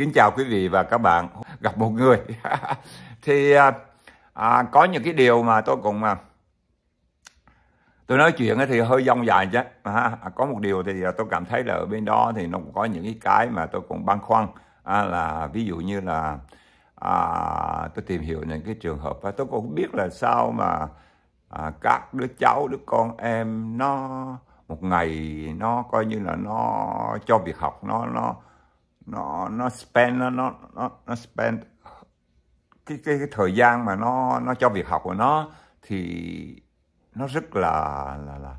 Kính chào quý vị và các bạn. Gặp một người thì à, à, có những cái điều mà tôi cũng à, tôi nói chuyện thì hơi dông dài chứ. À, có một điều thì à, tôi cảm thấy là ở bên đó thì nó cũng có những cái mà tôi cũng băn khoăn à, là ví dụ như là à, tôi tìm hiểu những cái trường hợp và tôi cũng biết là sao mà à, các đứa cháu đứa con em nó một ngày nó coi như là nó cho việc học nó nó nó nó spend nó nó nó spend cái cái, cái thời gian mà nó nó cho việc học của nó thì nó rất là là là,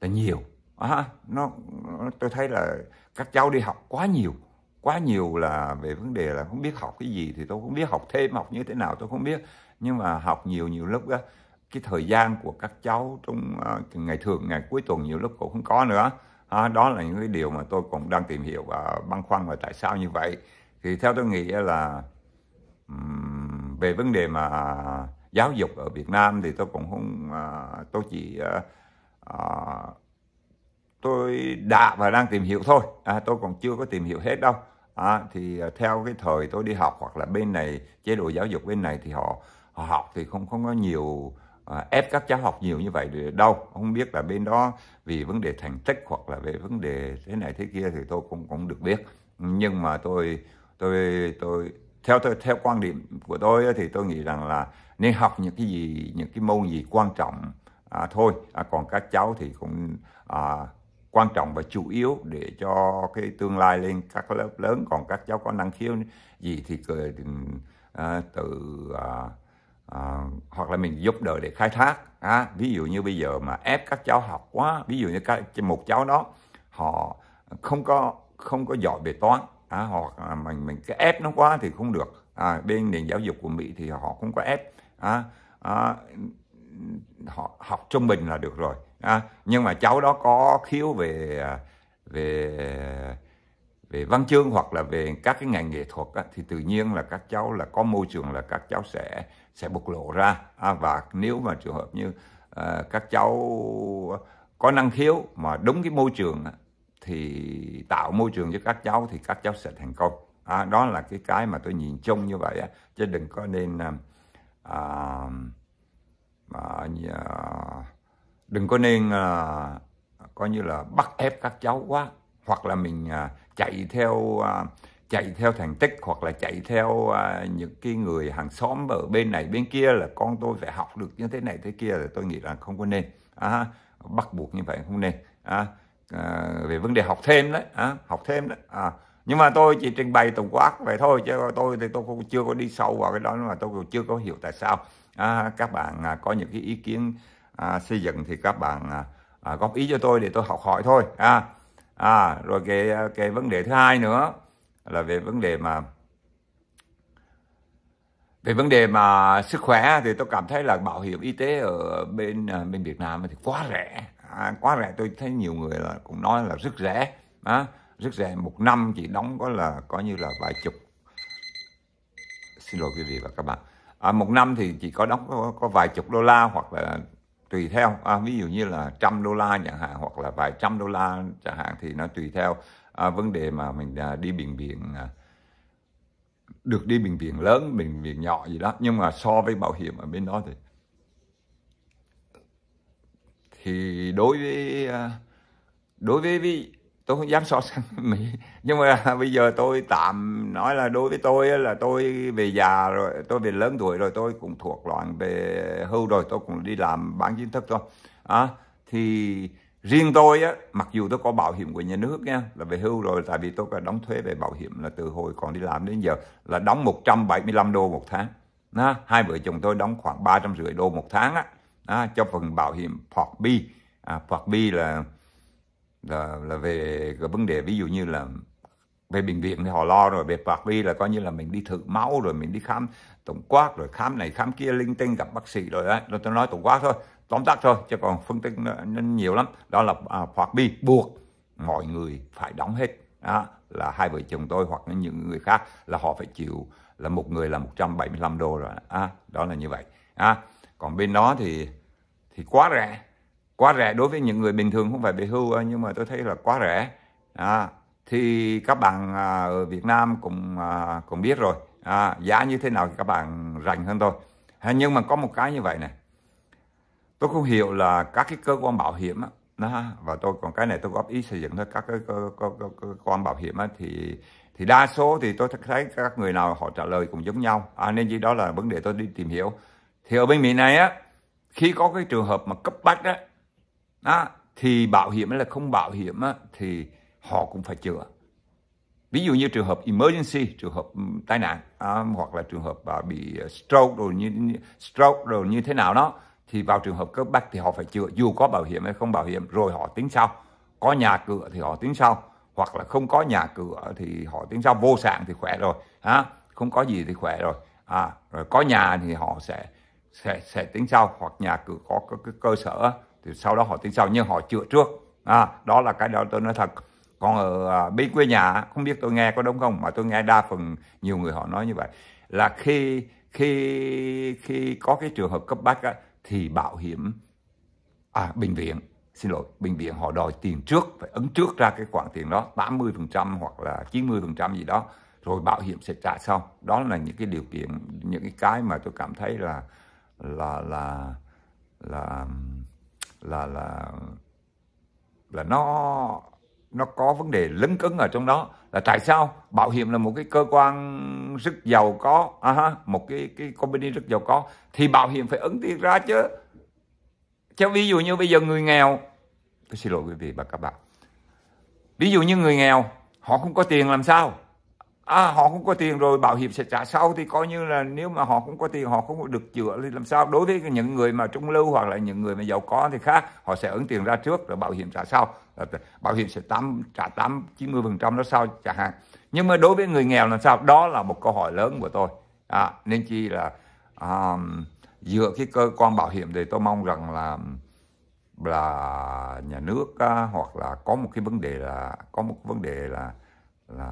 là nhiều à, nó, nó tôi thấy là các cháu đi học quá nhiều quá nhiều là về vấn đề là không biết học cái gì thì tôi không biết học thêm học như thế nào tôi không biết nhưng mà học nhiều nhiều lúc đó, cái thời gian của các cháu trong uh, ngày thường ngày cuối tuần nhiều lúc cũng không có nữa à, đó là những cái điều mà tôi cũng đang tìm hiểu và băn khoăn là tại sao như vậy thì theo tôi nghĩ là về vấn đề mà giáo dục ở Việt Nam thì tôi cũng không à, tôi chỉ à, à, tôi đã và đang tìm hiểu thôi à, tôi còn chưa có tìm hiểu hết đâu à, thì theo cái thời tôi đi học hoặc là bên này chế độ giáo dục bên này thì họ, họ học thì không không có nhiều à, ép các cháu học nhiều như vậy để đâu không biết là bên đó vì vấn đề thành tích hoặc là về vấn đề thế này thế kia thì tôi cũng cũng được biết nhưng mà tôi tôi tôi theo tôi theo quan điểm của tôi thì tôi nghĩ rằng là nên học những cái gì những cái môn gì quan trọng à, thôi à, còn các cháu thì cũng à, quan trọng và chủ yếu để cho cái tương lai lên các lớp lớn còn các cháu có năng khiếu gì thì, thì à, tự à, à, hoặc là mình giúp đỡ để khai thác à, ví dụ như bây giờ mà ép các cháu học quá ví dụ như các một cháu đó họ không có không có giỏi về toán à, hoặc à, mình mình cái ép nó quá thì không được à, bên nền giáo dục của Mỹ thì họ không có ép à, à, họ học trung bình là được rồi à, nhưng mà cháu đó có khiếu về à, về về văn chương hoặc là về các cái ngành nghệ thuật á, thì tự nhiên là các cháu là có môi trường là các cháu sẽ sẽ bộc lộ ra à, và nếu mà trường hợp như à, các cháu có năng khiếu mà đúng cái môi trường á, thì tạo môi trường cho các cháu thì các cháu sẽ thành công à, đó là cái cái mà tôi nhìn chung như vậy á. chứ đừng có nên à, à, à, à đừng có nên à, coi như là bắt ép các cháu quá hoặc là mình à, chạy theo à, chạy theo thành tích hoặc là chạy theo à, những cái người hàng xóm ở bên này bên kia là con tôi phải học được như thế này thế kia thì tôi nghĩ là không có nên à, bắt buộc như vậy không nên à, à, về vấn đề học thêm đấy à, học thêm đấy à, nhưng mà tôi chỉ trình bày tổng quát vậy thôi chứ tôi thì tôi cũng chưa có đi sâu vào cái đó mà tôi cũng chưa có hiểu tại sao à, các bạn à, có những cái ý kiến à, xây dựng thì các bạn à, à góp ý cho tôi để tôi học hỏi thôi à, à rồi cái cái vấn đề thứ hai nữa là về vấn đề mà về vấn đề mà sức khỏe thì tôi cảm thấy là bảo hiểm y tế ở bên à, bên Việt Nam thì quá rẻ à, quá rẻ tôi thấy nhiều người là cũng nói là rất rẻ à, rất rẻ một năm chỉ đóng có là có như là vài chục xin lỗi quý vị và các bạn à, một năm thì chỉ có đóng có, có vài chục đô la hoặc là tùy theo à, ví dụ như là trăm đô la chẳng hạn hoặc là vài trăm đô la chẳng hạn thì nó tùy theo à, vấn đề mà mình à, đi bệnh viện à, được đi bệnh viện lớn bệnh viện nhỏ gì đó nhưng mà so với bảo hiểm ở bên đó thì thì đối với à, đối với, với tôi không dám so sánh Mỹ nhưng mà bây giờ tôi tạm nói là đối với tôi là tôi về già rồi tôi về lớn tuổi rồi tôi cũng thuộc loại về hưu rồi tôi cũng đi làm bán chính thức thôi à, thì riêng tôi á mặc dù tôi có bảo hiểm của nhà nước nha là về hưu rồi tại vì tôi phải đóng thuế về bảo hiểm là từ hồi còn đi làm đến giờ là đóng 175 đô một tháng à, hai vợ chồng tôi đóng khoảng ba trăm rưỡi đô một tháng á à, cho phần bảo hiểm Part B à, Part B là là là về cái vấn đề ví dụ như là về bệnh viện thì họ lo rồi về bạc vi là coi như là mình đi thử máu rồi mình đi khám tổng quát rồi khám này khám kia linh tinh gặp bác sĩ rồi đấy tôi nói tổng quát thôi tóm tắt thôi chứ còn phân tích nhiều lắm đó là à, bi buộc mọi người phải đóng hết đó, là hai vợ chồng tôi hoặc những người khác là họ phải chịu là một người là 175 đô rồi à, đó là như vậy à, còn bên đó thì thì quá rẻ quá rẻ đối với những người bình thường không phải về hưu nhưng mà tôi thấy là quá rẻ à, thì các bạn à, ở Việt Nam cũng à, cũng biết rồi à, giá như thế nào thì các bạn rành hơn tôi nhưng mà có một cái như vậy này tôi không hiểu là các cái cơ quan bảo hiểm đó, và tôi còn cái này tôi góp ý xây dựng thôi các cái cơ, cơ, cơ, cơ quan bảo hiểm thì thì đa số thì tôi thấy các người nào họ trả lời cũng giống nhau à, nên gì đó là vấn đề tôi đi tìm hiểu thì ở bên Mỹ này á khi có cái trường hợp mà cấp bách á đó, thì bảo hiểm hay là không bảo hiểm á, thì họ cũng phải chữa ví dụ như trường hợp emergency trường hợp tai nạn à, hoặc là trường hợp bị ờ, stroke rồi như, stroke rồi như thế nào đó thì vào trường hợp cấp bách thì họ phải chữa dù có bảo hiểm hay không bảo hiểm rồi họ tính sau có nhà cửa thì họ tính sau hoặc là không có nhà cửa thì họ tính sau vô sản thì khỏe rồi à, không có gì thì khỏe rồi à rồi có nhà thì họ sẽ sẽ sẽ tính sau hoặc nhà cửa có, có cái cơ sở thì sau đó họ tính sau nhưng họ chữa trước à, đó là cái đó tôi nói thật còn ở à, bên quê nhà không biết tôi nghe có đúng không mà tôi nghe đa phần nhiều người họ nói như vậy là khi khi khi có cái trường hợp cấp bách á, thì bảo hiểm à bệnh viện xin lỗi bệnh viện họ đòi tiền trước phải ứng trước ra cái khoản tiền đó 80% hoặc là 90% gì đó rồi bảo hiểm sẽ trả sau đó là những cái điều kiện những cái cái mà tôi cảm thấy là là là là là là là nó nó có vấn đề lấn cấn ở trong đó là tại sao bảo hiểm là một cái cơ quan rất giàu có à, ha, một cái cái company rất giàu có thì bảo hiểm phải ứng tiền ra chứ cho ví dụ như bây giờ người nghèo tôi xin lỗi quý vị và các bạn ví dụ như người nghèo họ không có tiền làm sao à, họ cũng có tiền rồi bảo hiểm sẽ trả sau thì coi như là nếu mà họ cũng có tiền họ không được chữa thì làm sao đối với những người mà trung lưu hoặc là những người mà giàu có thì khác họ sẽ ứng tiền ra trước rồi bảo hiểm trả sau bảo hiểm sẽ tám trả tám chín mươi phần trăm đó sau chẳng hạn nhưng mà đối với người nghèo làm sao đó là một câu hỏi lớn của tôi à, nên chi là à, um, dựa cái cơ quan bảo hiểm thì tôi mong rằng là là nhà nước à, hoặc là có một cái vấn đề là có một vấn đề là là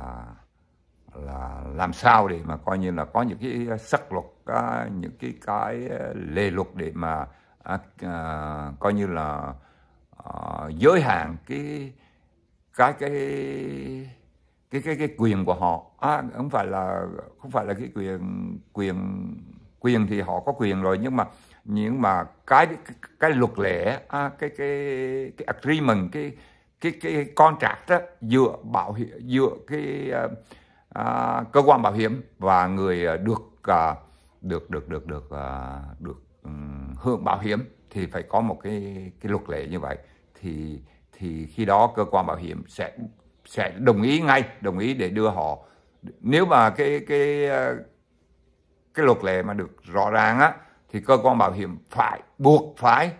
làm sao để mà coi như là có những cái ờ, sắc luật ờ, những cái cái ờ, lề luật để mà à, à, coi như là à, giới hạn cái cái cái cái cái cái quyền của họ à, không phải là không phải là cái quyền quyền quyền thì họ có quyền rồi nhưng mà nhưng mà cái cái, cái luật lệ à, cái cái cái agreement cái cái cái contract đó dựa bảo hiểm dựa cái uh, à, cơ quan bảo hiểm và người à, được à, được được được được à, được um, hưởng bảo hiểm thì phải có một cái cái luật lệ như vậy thì thì khi đó cơ quan bảo hiểm sẽ sẽ đồng ý ngay đồng ý để đưa họ nếu mà cái cái à, cái luật lệ mà được rõ ràng á thì cơ quan bảo hiểm phải buộc phải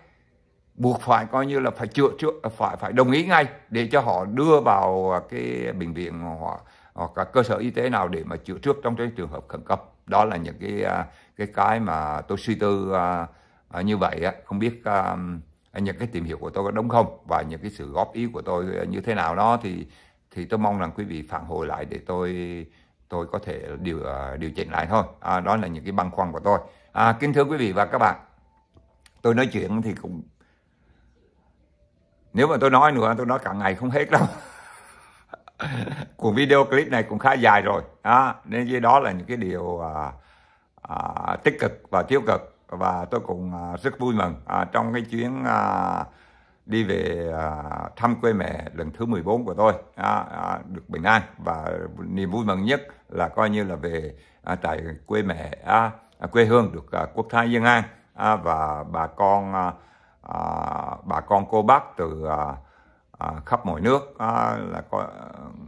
buộc phải coi như là phải chữa chữa phải phải đồng ý ngay để cho họ đưa vào à, cái bệnh viện họ hoặc các cơ sở y tế nào để mà chữa trước trong cái trường hợp khẩn cấp đó là những cái à, cái cái mà tôi suy tư à, à, như vậy á không biết những cái tìm hiểu của tôi có đúng không và những cái sự góp ý của tôi như thế nào đó thì thì tôi mong rằng quý vị phản hồi lại để tôi tôi có thể điều điều chỉnh lại thôi à, đó là những cái băn khoăn của tôi à, kính thưa quý vị và các bạn tôi nói chuyện thì cũng nếu mà tôi nói nữa tôi nói cả ngày không hết đâu của video clip này cũng khá dài rồi à, nên dưới đó là những cái điều à, à, tích cực và tiêu cực và tôi cũng à, rất vui mừng à, trong cái chuyến à, đi về à, thăm quê mẹ lần thứ 14 của tôi à, à, được bình an và niềm vui mừng nhất là coi như là về à, tại quê mẹ à, à, quê hương được à, quốc thái dân an à, và bà con à, à, bà con cô bác từ à, à, khắp mọi nước à, là có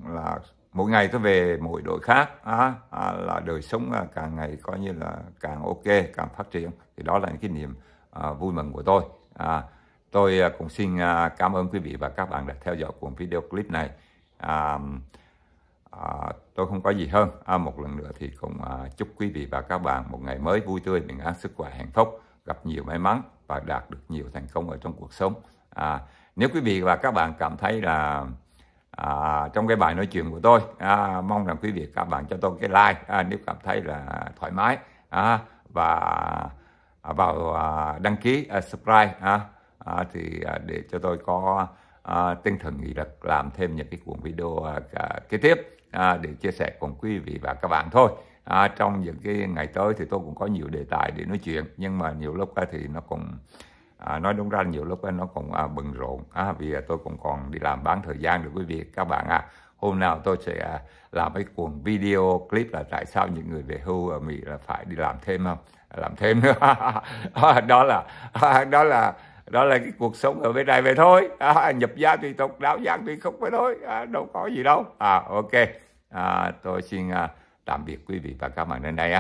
là mỗi ngày tôi về mỗi đội khác à, à, là đời sống à, càng ngày coi như là càng ok càng phát triển thì đó là những cái niềm à, vui mừng của tôi à, tôi à, cũng xin à, cảm ơn quý vị và các bạn đã theo dõi cuộc video clip này à, à, tôi không có gì hơn à, một lần nữa thì cũng à, chúc quý vị và các bạn một ngày mới vui tươi bình an sức khỏe hạnh phúc gặp nhiều may mắn và đạt được nhiều thành công ở trong cuộc sống à, nếu quý vị và các bạn cảm thấy là à, trong cái bài nói chuyện của tôi à, mong rằng quý vị các bạn cho tôi cái like à, nếu cảm thấy là thoải mái à, và à, vào à, đăng ký à, subscribe à, à, thì à, để cho tôi có à, tinh thần nghị lực làm thêm những cái cuộn video à, kế tiếp à, để chia sẻ cùng quý vị và các bạn thôi à, trong những cái ngày tới thì tôi cũng có nhiều đề tài để nói chuyện nhưng mà nhiều lúc thì nó cũng à, nói đúng ra nhiều lúc nó còn à, bận rộn à, vì à, tôi cũng còn đi làm bán thời gian được quý vị các bạn à hôm nào tôi sẽ à, làm cái cuộn video clip là tại sao những người về hưu ở Mỹ là phải đi làm thêm không à, làm thêm nữa à, đó là à, đó là đó là cái cuộc sống ở bên này vậy thôi à, nhập gia tùy tục đạo giang tùy khúc vậy thôi à, đâu có gì đâu à ok à, tôi xin à, tạm biệt quý vị và các bạn đến đây à.